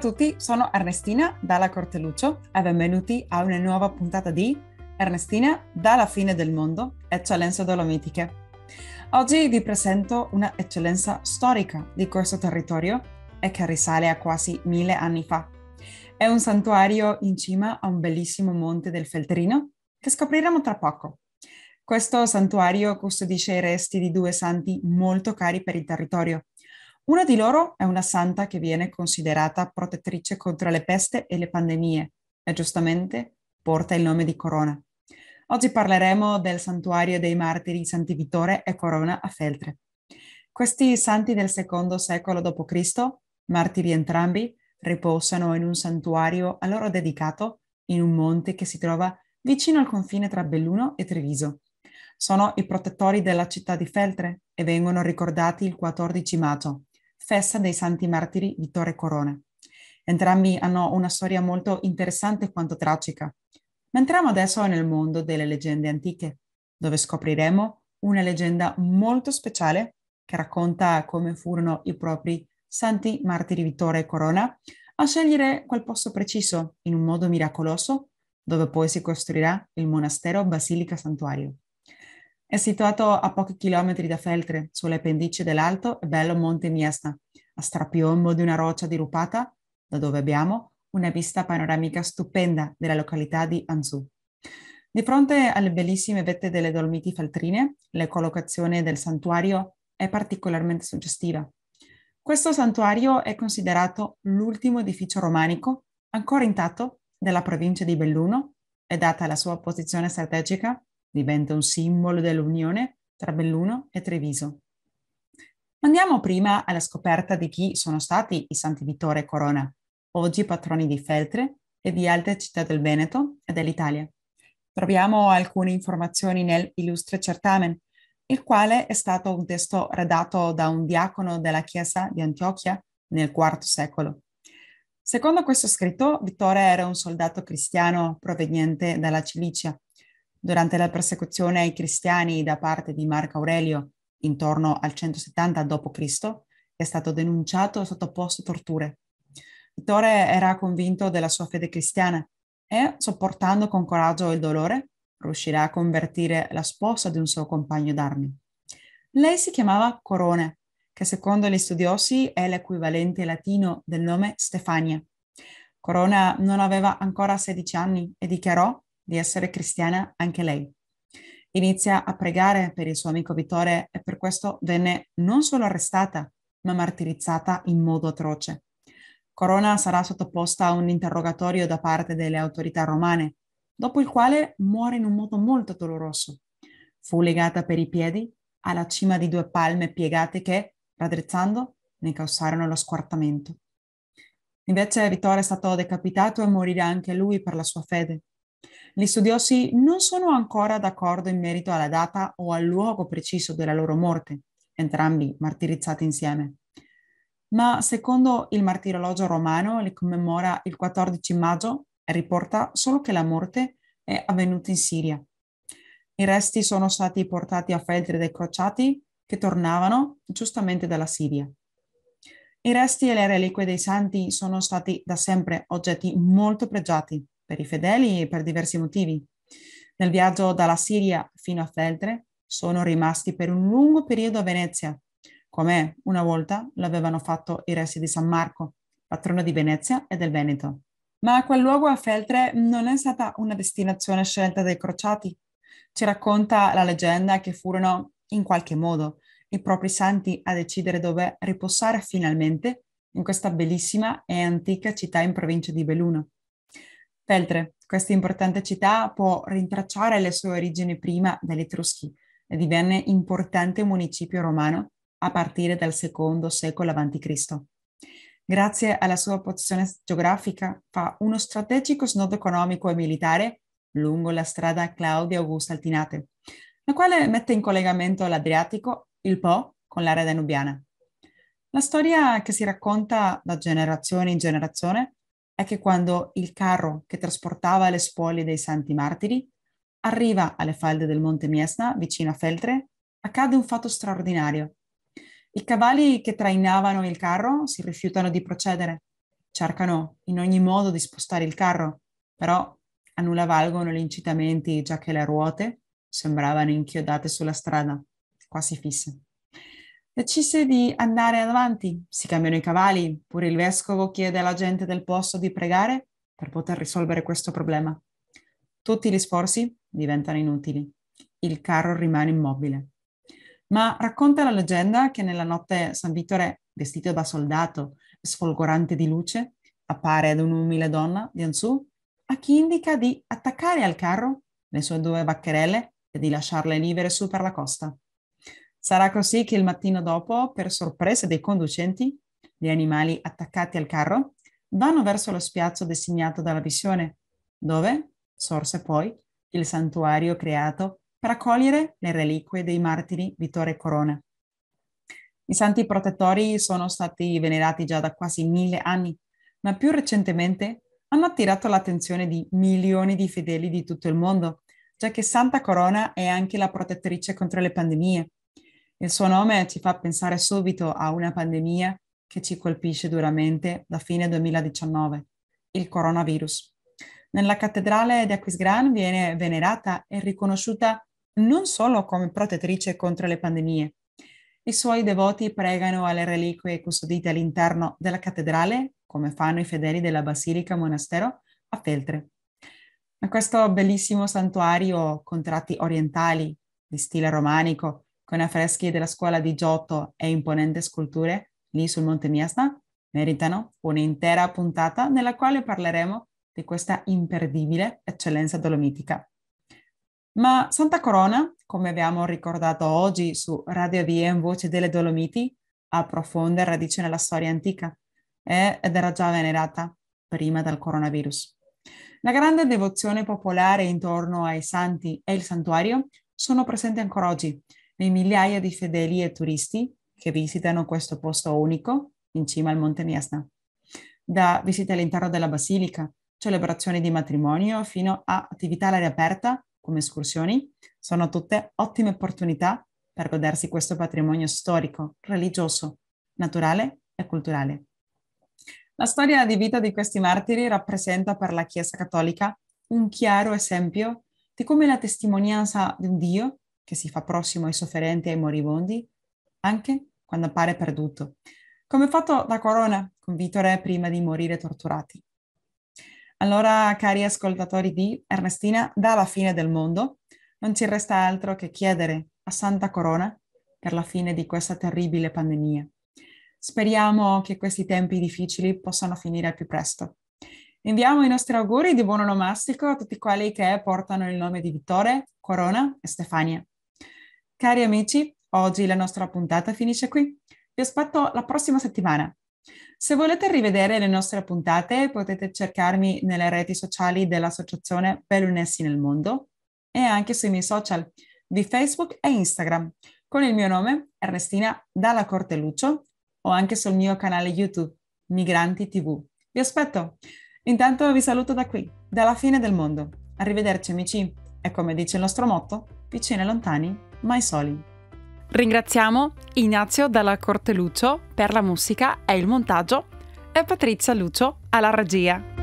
a tutti, sono Ernestina Dalla Corteluccio e benvenuti a una nuova puntata di Ernestina dalla fine del mondo, eccellenze dolomitiche. Oggi vi presento una eccellenza storica di questo territorio e che risale a quasi mille anni fa. È un santuario in cima a un bellissimo monte del Feltrino che scopriremo tra poco. Questo santuario custodisce i resti di due santi molto cari per il territorio, una di loro è una santa che viene considerata protettrice contro le peste e le pandemie e giustamente porta il nome di Corona. Oggi parleremo del santuario dei martiri Santi Vittore e Corona a Feltre. Questi santi del secondo secolo d.C., martiri entrambi, riposano in un santuario a loro dedicato in un monte che si trova vicino al confine tra Belluno e Treviso. Sono i protettori della città di Feltre e vengono ricordati il 14 maggio, festa dei santi martiri Vittore Torre Corona. Entrambi hanno una storia molto interessante quanto tragica. Ma entriamo adesso nel mondo delle leggende antiche, dove scopriremo una leggenda molto speciale che racconta come furono i propri santi martiri Vittore e Corona a scegliere quel posto preciso in un modo miracoloso dove poi si costruirà il monastero Basilica Santuario. È situato a pochi chilometri da Feltre, sulle pendici dell'alto e bello Monte Miesta, a strapiombo di una roccia dirupata, da dove abbiamo una vista panoramica stupenda della località di Anzù. Di fronte alle bellissime vette delle Dolomiti Feltrine, la collocazione del santuario è particolarmente suggestiva. Questo santuario è considerato l'ultimo edificio romanico ancora intatto della provincia di Belluno e data la sua posizione strategica diventa un simbolo dell'unione tra Belluno e Treviso. Andiamo prima alla scoperta di chi sono stati i Santi Vittore e Corona, oggi patroni di Feltre e di altre città del Veneto e dell'Italia. Troviamo alcune informazioni nel Illustre Certamen, il quale è stato un testo redatto da un diacono della chiesa di Antiochia nel IV secolo. Secondo questo scritto, Vittore era un soldato cristiano proveniente dalla Cilicia, Durante la persecuzione ai cristiani da parte di Marco Aurelio intorno al 170 d.C., è stato denunciato e sottoposto a torture. Vittore era convinto della sua fede cristiana e, sopportando con coraggio il dolore, riuscirà a convertire la sposa di un suo compagno d'armi. Lei si chiamava Corone, che secondo gli studiosi è l'equivalente latino del nome Stefania. Corona non aveva ancora 16 anni e dichiarò di essere cristiana anche lei. Inizia a pregare per il suo amico Vittore e per questo venne non solo arrestata, ma martirizzata in modo atroce. Corona sarà sottoposta a un interrogatorio da parte delle autorità romane, dopo il quale muore in un modo molto doloroso. Fu legata per i piedi alla cima di due palme piegate che, raddrizzando, ne causarono lo squartamento. Invece Vittore è stato decapitato e morirà anche lui per la sua fede. Gli studiosi non sono ancora d'accordo in merito alla data o al luogo preciso della loro morte, entrambi martirizzati insieme. Ma secondo il martirologio romano, li commemora il 14 maggio, e riporta solo che la morte è avvenuta in Siria. I resti sono stati portati a Feltre dai crociati che tornavano giustamente dalla Siria. I resti e le reliquie dei santi sono stati da sempre oggetti molto pregiati per i fedeli per diversi motivi. Nel viaggio dalla Siria fino a Feltre sono rimasti per un lungo periodo a Venezia, come una volta l'avevano fatto i resti di San Marco, patrono di Venezia e del Veneto. Ma quel luogo a Feltre non è stata una destinazione scelta dai crociati. Ci racconta la leggenda che furono, in qualche modo, i propri santi a decidere dove riposare finalmente in questa bellissima e antica città in provincia di Belluno. Feltre, questa importante città, può rintracciare le sue origini prima degli Etruschi e divenne importante municipio romano a partire dal secondo secolo a.C. Grazie alla sua posizione geografica fa uno strategico snodo economico e militare lungo la strada Claudia Augusta Altinate, la quale mette in collegamento l'Adriatico, il Po, con l'area danubiana. La storia che si racconta da generazione in generazione è che quando il carro che trasportava le spoglie dei santi martiri arriva alle falde del Monte Miesna, vicino a Feltre, accade un fatto straordinario. I cavalli che trainavano il carro si rifiutano di procedere, cercano in ogni modo di spostare il carro, però a nulla valgono gli incitamenti, già che le ruote sembravano inchiodate sulla strada, quasi fisse decise di andare avanti. Si cambiano i cavalli, pure il vescovo chiede alla gente del posto di pregare per poter risolvere questo problema. Tutti gli sforzi diventano inutili. Il carro rimane immobile. Ma racconta la leggenda che nella notte San Vittore, vestito da soldato, sfolgorante di luce, appare ad un'umile donna, Dianzù, a chi indica di attaccare al carro le sue due vaccherelle e di lasciarle libere su per la costa. Sarà così che il mattino dopo, per sorpresa dei conducenti, gli animali attaccati al carro vanno verso lo spiazzo designato dalla visione, dove sorse poi il santuario creato per accogliere le reliquie dei martiri Vittore Corona. I santi protettori sono stati venerati già da quasi mille anni, ma più recentemente hanno attirato l'attenzione di milioni di fedeli di tutto il mondo, già che Santa Corona è anche la protettrice contro le pandemie il suo nome ci fa pensare subito a una pandemia che ci colpisce duramente da fine 2019, il coronavirus. Nella cattedrale di Aquisgran viene venerata e riconosciuta non solo come protettrice contro le pandemie. I suoi devoti pregano alle reliquie custodite all'interno della cattedrale, come fanno i fedeli della Basilica Monastero a Feltre. A questo bellissimo santuario con tratti orientali di stile romanico con affreschi della scuola di Giotto e imponenti sculture lì sul Monte Miasta meritano un'intera puntata nella quale parleremo di questa imperdibile eccellenza dolomitica. Ma Santa Corona, come abbiamo ricordato oggi su Radio VM Voce delle Dolomiti, ha profonde radici nella storia antica ed era già venerata prima dal coronavirus. La grande devozione popolare intorno ai santi e il santuario sono presenti ancora oggi nei migliaia di fedeli e turisti che visitano questo posto unico in cima al Monte Miasna. Da visite all'interno della basilica, celebrazioni di matrimonio fino a attività all'aria aperta come escursioni, sono tutte ottime opportunità per godersi questo patrimonio storico, religioso, naturale e culturale. La storia di vita di questi martiri rappresenta per la Chiesa Cattolica un chiaro esempio di come la testimonianza di un Dio che si fa prossimo ai sofferenti e ai moribondi, anche quando appare perduto, come fatto da Corona con Vittore prima di morire torturati. Allora, cari ascoltatori di Ernestina, dalla fine del mondo non ci resta altro che chiedere a Santa Corona per la fine di questa terribile pandemia. Speriamo che questi tempi difficili possano finire al più presto. Inviamo i nostri auguri di buon onomastico a tutti quelli che portano il nome di Vittore, Corona e Stefania. Cari amici, oggi la nostra puntata finisce qui. Vi aspetto la prossima settimana. Se volete rivedere le nostre puntate potete cercarmi nelle reti sociali dell'Associazione Pelunessi nel Mondo e anche sui miei social di Facebook e Instagram con il mio nome Ernestina Dalla Corteluccio o anche sul mio canale YouTube Migranti TV. Vi aspetto! Intanto vi saluto da qui, dalla fine del mondo. Arrivederci amici e come dice il nostro motto, vicini e lontani, MySoli. Ringraziamo Ignazio dalla Corte Lucio per la musica e il montaggio e Patrizia Lucio alla regia.